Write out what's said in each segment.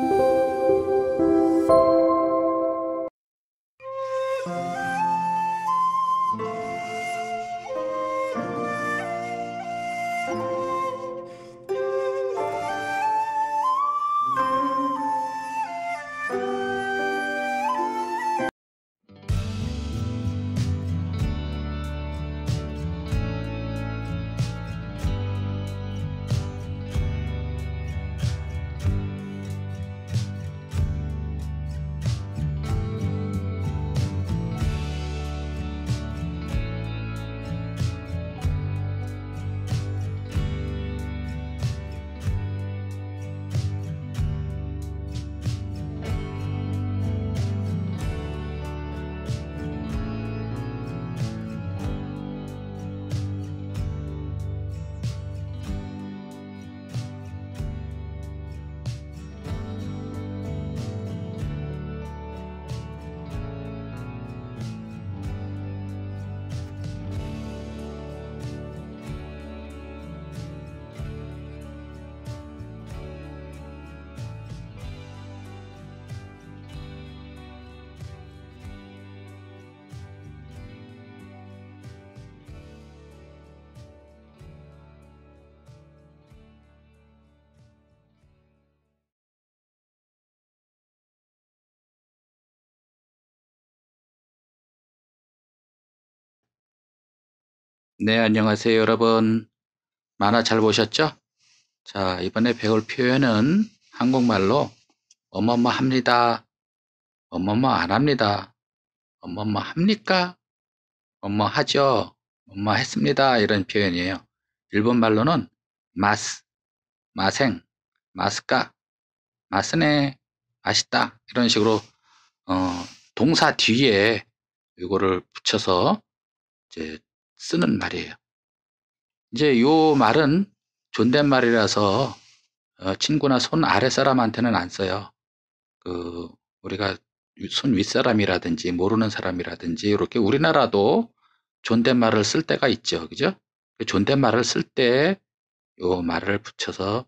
Thank you. 네, 안녕하세요, 여러분. 만화 잘 보셨죠? 자, 이번에 배울 표현은 한국말로 어머마 합니다. 어머마안 합니다. 어머마 합니까? 어마 하죠. 어마 했습니다. 이런 표현이에요. 일본말로는 마스, 마생, 마스까, 마스네, 맛있다. 이런 식으로 어, 동사 뒤에 이거를 붙여서 이제 쓰는 말이에요. 이제 요 말은 존댓말이라서 어, 친구나 손 아래 사람한테는 안 써요. 그 우리가 손 윗사람이라든지 모르는 사람이라든지 이렇게 우리나라도 존댓말을 쓸 때가 있죠. 그죠? 그 존댓말을 쓸 때 요 말을 붙여서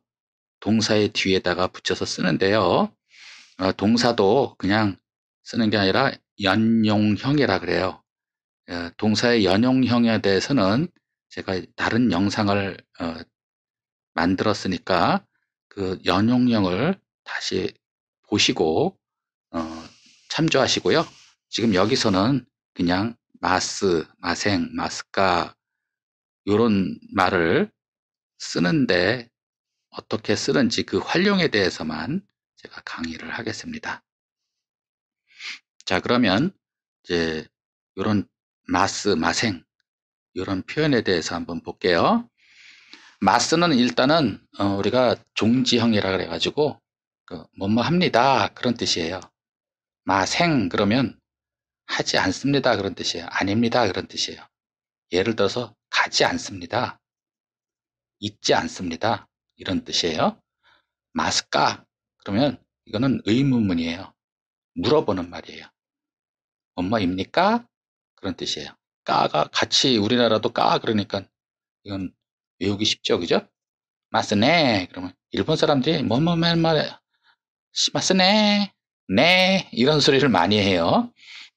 동사의 뒤에다가 붙여서 쓰는데요. 어, 동사도 그냥 쓰는 게 아니라 연용형이라 그래요. 어, 동사의 연용형에 대해서는 제가 다른 영상을 어, 만들었으니까 그 연용형을 다시 보시고 어, 참조하시고요. 지금 여기서는 그냥 마스, 마생, 마스카 이런 말을 쓰는데 어떻게 쓰는지 그 활용에 대해서만 제가 강의를 하겠습니다. 자 그러면 이제 이런 마스, 마생 이런 표현에 대해서 한번 볼게요. 마스는 일단은 어, 우리가 종지형이라 그래가지고 그 뭐뭐 합니다 그런 뜻이에요. 마생 그러면 하지 않습니다 그런 뜻이에요. 아닙니다 그런 뜻이에요. 예를 들어서 가지 않습니다. 있지 않습니다. 이런 뜻이에요. 마스까 그러면 이거는 의문문이에요. 물어보는 말이에요. 엄마입니까? 그런 뜻이에요. 까가 같이 우리나라도 까 그러니까 이건 외우기 쉽죠, 그죠? 마스네 그러면 일본 사람들이 뭐뭐말말 마스네 네 이런 소리를 많이 해요.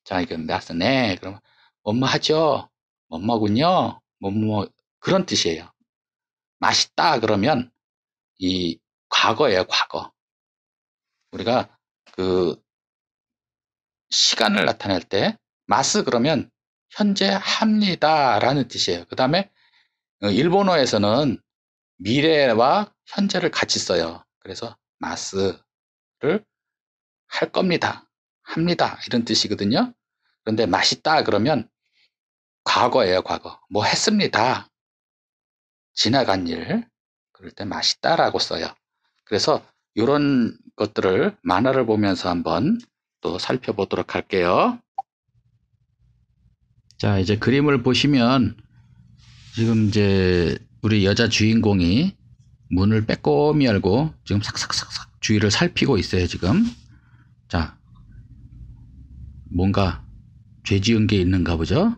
자, 이건 마스네 그러면 뭐뭐 하죠? 뭐뭐군요. 뭐뭐 그런 뜻이에요. 맛있다 그러면 이 과거예요, 과거. 우리가 그 시간을 나타낼 때 마스 그러면 현재 합니다라는 뜻이에요. 그 다음에 어, 일본어에서는 미래와 현재를 같이 써요. 그래서 마스를 할 겁니다. 합니다. 이런 뜻이거든요. 그런데 맛있다 그러면 과거예요, 과거. 뭐 했습니다. 지나간 일. 그럴 때 맛있다라고 써요. 그래서 이런 것들을 만화를 보면서 한번 또 살펴보도록 할게요. 자, 이제 그림을 보시면 지금 이제 우리 여자 주인공이 문을 빼꼼히 열고 지금 삭삭삭삭 주위를 살피고 있어요, 지금. 자, 뭔가 죄 지은 게 있는가 보죠?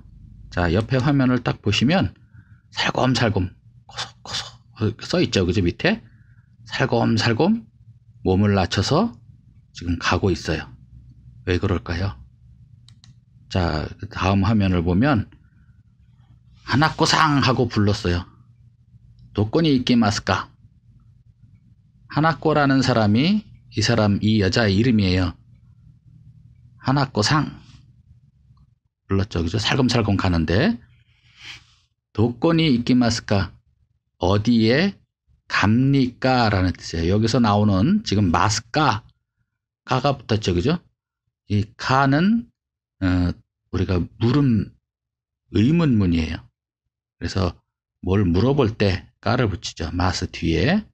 자, 옆에 화면을 딱 보시면 살검살검, 코속코속 써 있죠, 그죠, 밑에? 살검살검 몸을 낮춰서 지금 가고 있어요. 왜 그럴까요? 자, 다음 화면을 보면 하나꼬상 하고 불렀어요. 도권이 있게 마스까? 하나꼬라는 사람이 이 사람 이 여자의 이름이에요. 하나꼬상 불렀죠. 그죠? 살금살금 가는데 도권이 있게 마스까? 어디에 갑니까? 라는 뜻이에요. 여기서 나오는 지금 마스까 가가 붙었죠. 그죠? 이 가는 어, 우리가 물음 의문문이에요. 그래서 뭘 물어볼 때 까를 붙이죠. 마스 뒤에.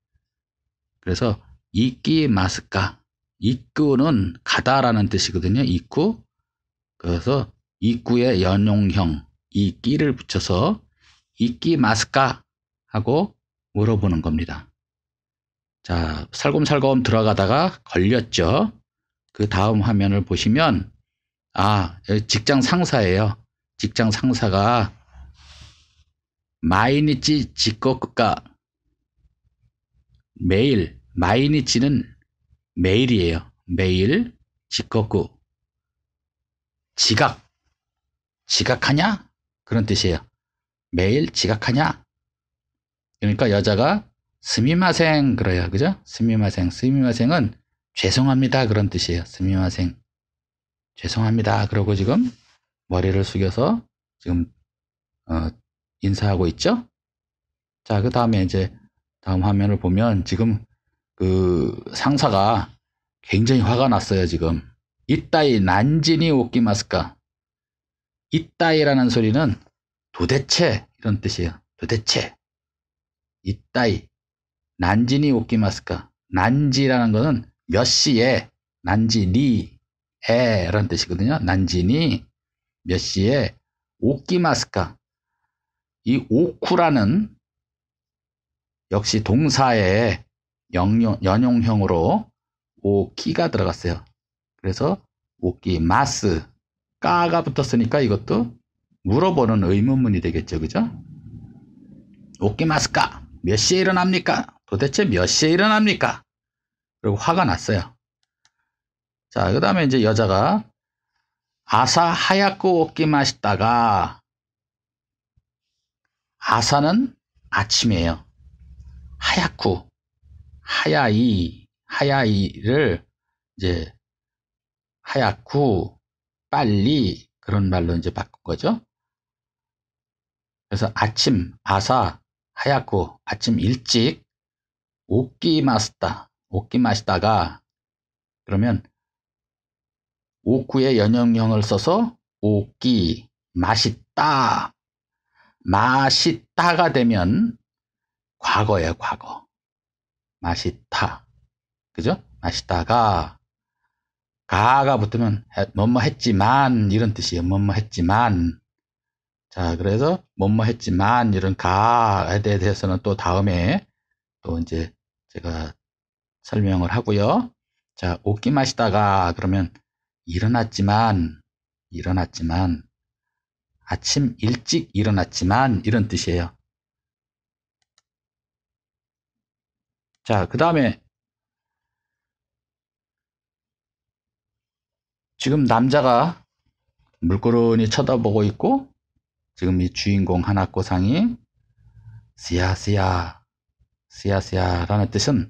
그래서 이끼 마스까. 이끄는 가다라는 뜻이거든요. 이꾸. 그래서 이꾸의 연용형 이끼를 붙여서 이끼 마스까 하고 물어보는 겁니다. 자, 살곰살곰 들어가다가 걸렸죠. 그 다음 화면을 보시면 아, 직장 상사예요. 직장 상사가 마이니치 직거급가 매일 마이니치는 매일이에요. 매일 직거구 지각 지각하냐 그런 뜻이에요. 매일 지각하냐 그러니까 여자가 스미마생 그래요. 그죠? 스미마생 스미마생은 죄송합니다 그런 뜻이에요. 스미마생 죄송합니다. 그러고 지금 머리를 숙여서 지금 어, 인사하고 있죠. 자, 그 다음에 이제 다음 화면을 보면 지금 그 상사가 굉장히 화가 났어요. 지금 이따이 난진이 오기마스까 이따이라는 소리는 도대체 이런 뜻이에요. 도대체 이따이 난진이 오기마스까 난지라는 것은 몇 시에 난지 니 에라는 뜻이거든요. 난진이 몇 시에 오키마스카 이 오쿠라는 역시 동사의 영용, 연용형으로 오키가 들어갔어요. 그래서 오키마스 까가 붙었으니까 이것도 물어보는 의문문이 되겠죠. 그죠? 오키마스카몇 시에 일어납니까? 도대체 몇 시에 일어납니까? 그리고 화가 났어요. 자, 그 다음에 이제 여자가 아사 하얗고 옷기 맛있다가 아사는 아침이에요. 하얗고 하야이 하야이를 이제 하얗고 빨리 그런 말로 이제 바꾼 거죠. 그래서 아침 아사 하얗고 아침 일찍 옷기 마스다 옷기 마시다가 그러면 옥구의 연형형을 써서 오끼, 맛있다, 맛있다가 되면 과거예 과거. 맛있다. 그죠? 맛있다가 가가 붙으면 뭐뭐 했지만 이런 뜻이에요. 뭐뭐 했지만 자 그래서 뭐뭐 했지만 이런 가에 대해서는 또 다음에 또 이제 제가 설명을 하고요. 자 오끼 맛있다가 그러면 일어났지만, 일어났지만, 아침 일찍 일어났지만, 이런 뜻이에요. 자, 그 다음에, 지금 남자가 물끄러니 쳐다보고 있고, 지금 이 주인공 하나꼬상이, 쓰야쓰야, 쓰야쓰야라는 뜻은,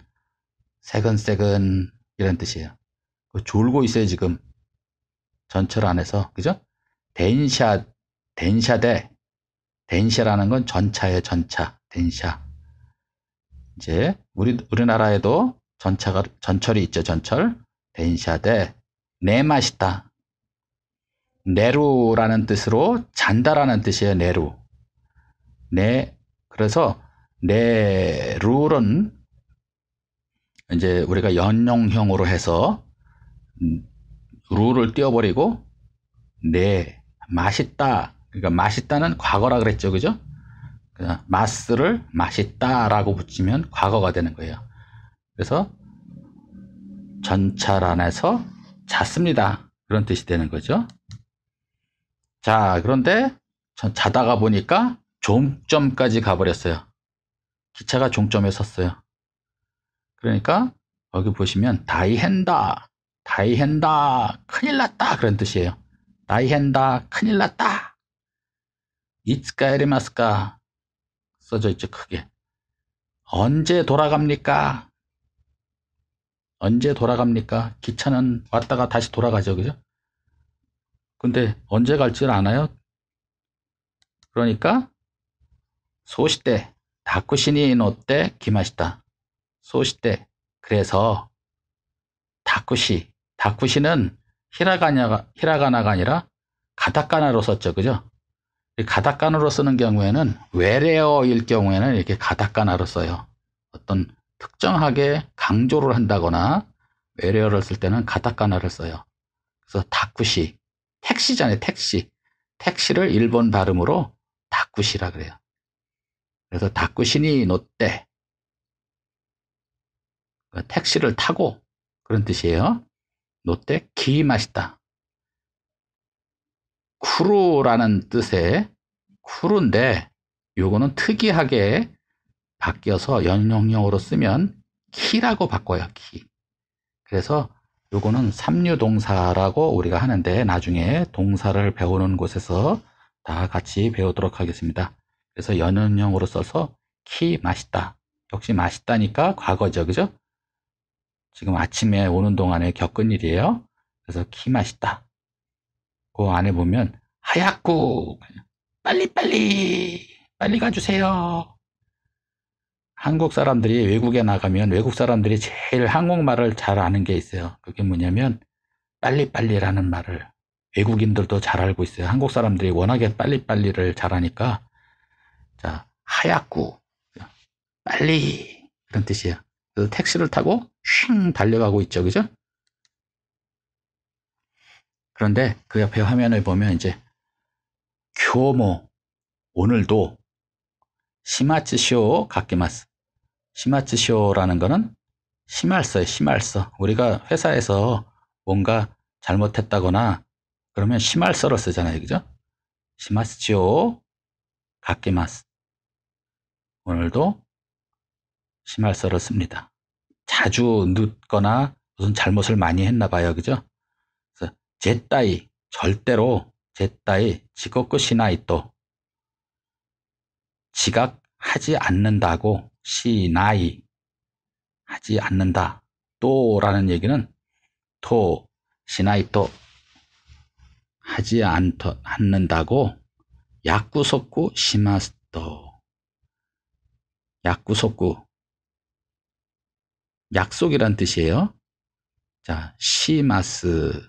새근새근, 이런 뜻이에요. 그 졸고 있어요, 지금. 전철 안에서 그죠? 덴샤 덴샤대 덴샤라는 건 전차의 전차 덴샤 이제 우리 우리나라에도 전차가 전철이 있죠 전철 덴샤대 내맛있다 내루라는 뜻으로 잔다라는 뜻이에요 내루 내 네, 그래서 내루는 이제 우리가 연용형으로 해서 룰을 띄워버리고 네 맛있다 그러니까 맛있다는 과거라 그랬죠 그죠 그러 마스를 맛있다라고 붙이면 과거가 되는 거예요 그래서 전찰 안에서 잤습니다 그런 뜻이 되는 거죠 자 그런데 전 자다가 보니까 종점까지 가버렸어요 기차가 종점에 섰어요 그러니까 여기 보시면 다이헨다 다이헨다 큰일 났다 그런 뜻이에요. 다이헨다 큰일 났다. 이츠카에리마스카 써져 있죠 크게. 언제 돌아갑니까? 언제 돌아갑니까? 기차는 왔다가 다시 돌아가죠 그죠? 근데 언제 갈줄 아나요? 그러니까 소시대 다쿠시니 노때 기마시다. 소시대 그래서 다쿠시. 다쿠시는 히라가냐가, 히라가나가 아니라 가다카나로 썼죠. 그죠? 가다카나로 쓰는 경우에는 외래어일 경우에는 이렇게 가다카나로 써요. 어떤 특정하게 강조를 한다거나 외래어를 쓸 때는 가다카나를 써요. 그래서 다쿠시, 택시잖아요. 택시. 택시를 일본 발음으로 다쿠시라 그래요. 그래서 다쿠시니 노떼 그 택시를 타고 그런 뜻이에요. 노떼 기 맛있다. 쿠루라는 뜻의 쿠루인데 요거는 특이하게 바뀌어서 연용형으로 쓰면 키라고 바꿔요. 키. 그래서 요거는 삼류동사라고 우리가 하는데 나중에 동사를 배우는 곳에서 다 같이 배우도록 하겠습니다. 그래서 연음형으로 써서 키 맛있다. 역시 맛있다니까 과거죠. 그죠? 지금 아침에 오는 동안에 겪은 일이에요. 그래서 키맛있다. 그 안에 보면 하얗고 빨리빨리 빨리 가주세요. 한국 사람들이 외국에 나가면 외국 사람들이 제일 한국말을 잘 아는 게 있어요. 그게 뭐냐면 빨리빨리라는 말을 외국인들도 잘 알고 있어요. 한국 사람들이 워낙에 빨리빨리를 잘하니까 자 하얗고 빨리 그런 뜻이에요. 그래서 택시를 타고 슝 달려가고 있죠. 그죠? 그런데 그 옆에 화면을 보면 이제 교모 오늘도 시마츠쇼 가끼마스 시마츠쇼라는 거는 심할서예요. 심할서. 우리가 회사에서 뭔가 잘못했다거나 그러면 심할서로 쓰잖아요. 그죠? 시마스쇼 가끼마스 오늘도 심할서로 씁니다. 자주 늦거나 무슨 잘못을 많이 했나 봐요. 그죠? 그래서 제 따위 절대로 제 따위 지업끝이나 있도 지각하지 않는다고 시나이 하지 않는다. 또라는 얘기는 토시나이또 하지 않더, 않는다고 약구속구시마스또약구속구 약속이란 뜻이에요. 자, 시마스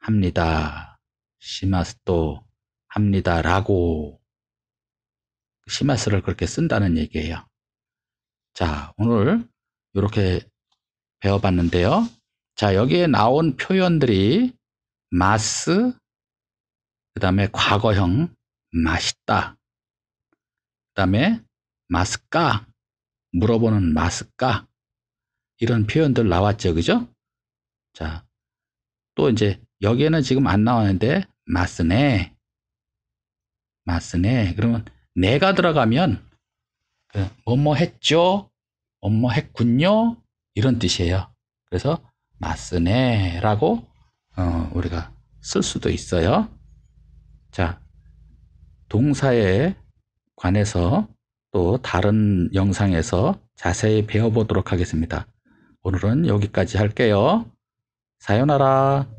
합니다. 시마스도 합니다라고 시마스를 그렇게 쓴다는 얘기예요. 자, 오늘 이렇게 배워봤는데요. 자, 여기에 나온 표현들이 마스, 그 다음에 과거형 맛있다, 그 다음에 마스까, 물어보는 마스까, 이런 표현들 나왔죠. 그죠? 자, 또 이제 여기에는 지금 안나왔는데 맞으네. 맞으네. 그러면 내가 들어가면 그, 뭐뭐 했죠? 뭐뭐 했군요? 이런 뜻이에요. 그래서 맞으네 라고 어, 우리가 쓸 수도 있어요. 자, 동사에 관해서 또 다른 영상에서 자세히 배워보도록 하겠습니다. 오늘은 여기까지 할게요. 사요나라.